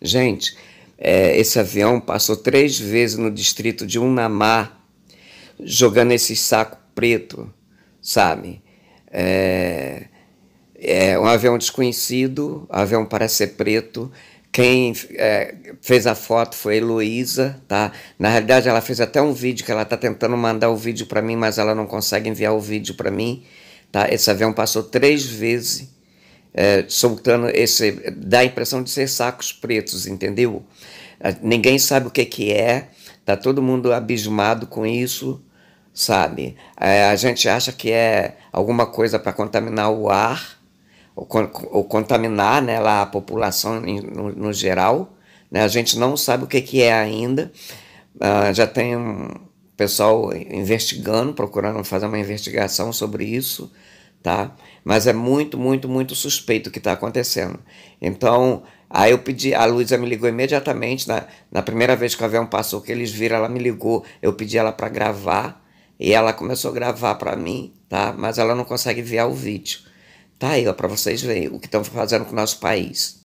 Gente, é, esse avião passou três vezes no distrito de Unamá, jogando esse saco preto, sabe? É, é um avião desconhecido, avião parece ser preto. Quem é, fez a foto foi a Heloísa, tá? Na realidade, ela fez até um vídeo que ela tá tentando mandar o vídeo para mim, mas ela não consegue enviar o vídeo para mim, tá? Esse avião passou três vezes eh, soltando esse. dá a impressão de ser sacos pretos, entendeu? Ah, ninguém sabe o que, que é, tá todo mundo abismado com isso, sabe? É, a gente acha que é alguma coisa para contaminar o ar, ou, ou contaminar né, lá a população no, no geral. Né? A gente não sabe o que, que é ainda. Uh, já tem um pessoal investigando, procurando fazer uma investigação sobre isso tá? Mas é muito, muito, muito suspeito o que está acontecendo. Então, aí eu pedi, a Luísa me ligou imediatamente, na, na primeira vez que o avião passou, que eles viram, ela me ligou, eu pedi ela para gravar, e ela começou a gravar para mim, tá? Mas ela não consegue enviar o vídeo. Tá aí, ó, para vocês verem o que estão fazendo com o nosso país.